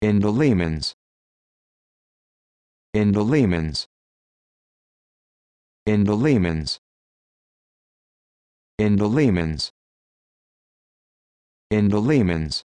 In the Lehmans. In the Lehmans. In the Lehmans. In the Lehmans. In the Lehmans.